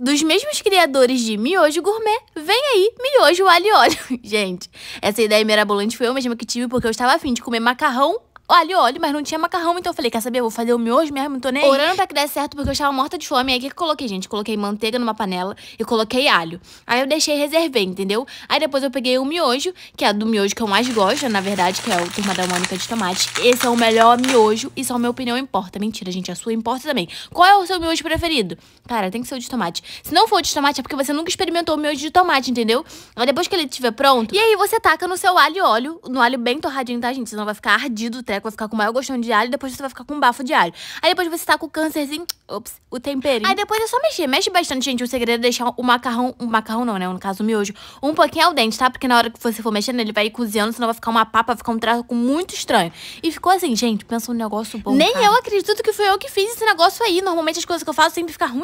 dos mesmos criadores de Miojo Gourmet, vem aí Miojo Alho Óleo. Gente, essa ideia mirabolante foi eu mesma que tive porque eu estava afim de comer macarrão Olha, olha, mas não tinha macarrão, então eu falei, quer saber, eu vou fazer o miojo mesmo, não tô nem Orando pra que desse certo, porque eu estava morta de fome. Aí o que, que eu coloquei, gente? Coloquei manteiga numa panela e coloquei alho. Aí eu deixei, reservei, entendeu? Aí depois eu peguei o miojo, que é do miojo que eu mais gosto, na verdade, que é o Turma da Mônica de Tomate. Esse é o melhor miojo e só a minha opinião importa. Mentira, gente, a sua importa também. Qual é o seu miojo preferido? Cara, tem que ser o de tomate. Se não for o de tomate, é porque você nunca experimentou o miojo de tomate, entendeu? Aí depois que ele estiver pronto, e aí você taca no seu alho e óleo, no alho bem torradinho, tá, gente? Senão vai ficar ardido o treco que vai ficar com o maior gostão de alho, depois você vai ficar com bafo de alho. Aí depois você tá com o câncerzinho, ops, o temperinho. Aí depois é só mexer, mexe bastante, gente. O segredo é deixar o macarrão, o macarrão não, né? No caso, o miojo, um pouquinho ao dente, tá? Porque na hora que você for mexendo, ele vai cozinhando, senão vai ficar uma papa, vai ficar um traço muito estranho. E ficou assim, gente, pensa um negócio bom. Nem cara. eu acredito que foi eu que fiz esse negócio aí. Normalmente as coisas que eu faço sempre ficam ruim